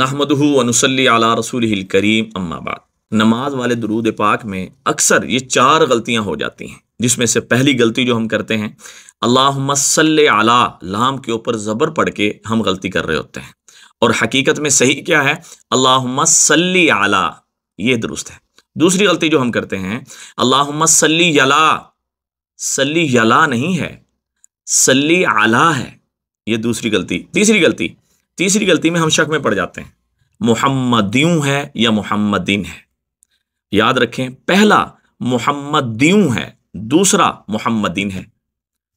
नाहमदहू वनसली अला रसूल करीम अम्माबाद नमाज वाले दरूद पाक में अक्सर ये चार गलतियाँ हो जाती हैं जिसमें से पहली गलती जो हम करते हैं अल्लाह सल आला लाम के ऊपर ज़बर पढ़ के हम गलती कर रहे होते हैं और हकीकत में सही क्या है अल्लाह सल्ली आला ये दुरुस्त है दूसरी गलती जो हम करते हैं अल्लाह सल्ली यला सली यला नहीं है सली आला है ये दूसरी गलती तीसरी गलती तीसरी गलती में हम शक में पड़ जाते हैं मोहम्मद है या मोहम्मदीन है याद रखें पहला मोहम्मद है दूसरा मोहम्मदीन है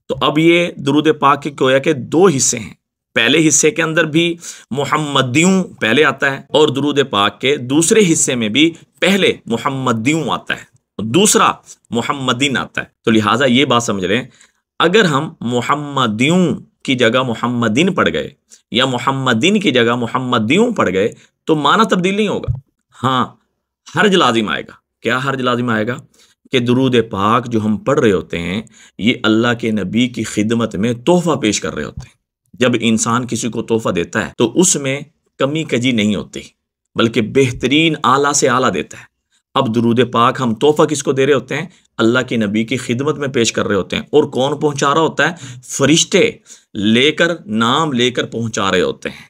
तो अब ये दरुद पाक के कोया के दो हिस्से हैं पहले हिस्से के अंदर भी मोहम्मद पहले आता है और दरुद पाक के दूसरे हिस्से में भी पहले मोहम्मद आता है दूसरा मोहम्मदीन आता है तो लिहाजा ये बात समझ हैं अगर हम मोहम्मद की जगह मोहम्मदीन पड़ गए या मोहम्मदीन की जगह मोहम्मदियों पड़ गए तो माना तब्दील नहीं होगा हाँ हर्ज लाजिम आएगा क्या हर्ज लाजिम आएगा कि दरूद पाक जो हम पढ़ रहे होते हैं ये अल्लाह के नबी की खिदमत में तोहफा पेश कर रहे होते हैं जब इंसान किसी को तोहफा देता है तो उसमें कमी कजी नहीं होती बल्कि बेहतरीन आला से आला देता है अब दरूद पाक हम तोहफा किसको दे रहे होते हैं अल्लाह के नबी की खिदमत में पेश कर रहे होते हैं और कौन पहुंचा रहा होता है फरिश्ते लेकर नाम लेकर पहुंचा रहे होते हैं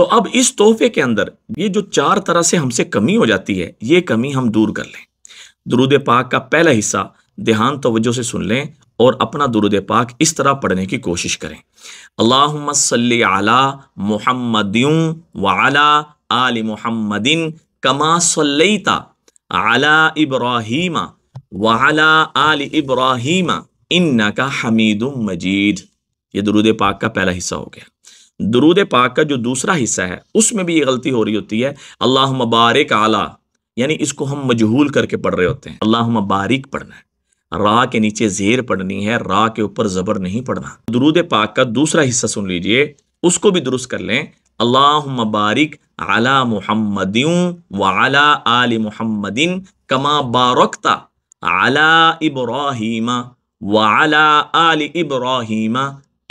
तो अब इस तोहफे के अंदर ये जो चार तरह से हमसे कमी हो जाती है ये कमी हम दूर कर लें दरूद पाक का पहला हिस्सा ध्यान तोज्जो से सुन लें और अपना दुरुद पाक इस तरह पढ़ने की कोशिश करें अल्लाह सल्ली आला वाला आल मोहम्मदिन कमा सल्लता अला इब्राहिम वला अल इब्राहिम इन्ना का हमीद मजीद ये दरूद पाक का पहला हिस्सा हो गया दरूद पाक का जो दूसरा हिस्सा है उसमें भी ये गलती हो रही होती है अल्लाह मबारक आला यानी इसको हम मजहूल करके पढ़ रहे होते हैं अल्लाह मुबारक पढ़ना है रा के नीचे जेर पढ़नी है रा के ऊपर जबर नहीं पढ़ना दरूद पाक का दूसरा हिस्सा सुन लीजिए उसको भी दुरुस्त कर लें अल्लाह बारिक अला मुहम्मद व अला आल मुहम्मदिन कमा बारकता अला इब्राहिमा व अला आल इब्राहिमा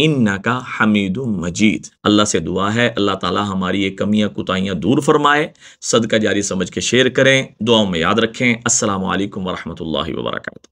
इन्ना का हमीद मजीद अल्लाह से दुआ है अल्लाह ताला हमारी ये कमियां कुताइयां दूर फरमाए सदका जारी समझ के शेयर करें दुआओं में याद रखें असलकम वरहमल वर्का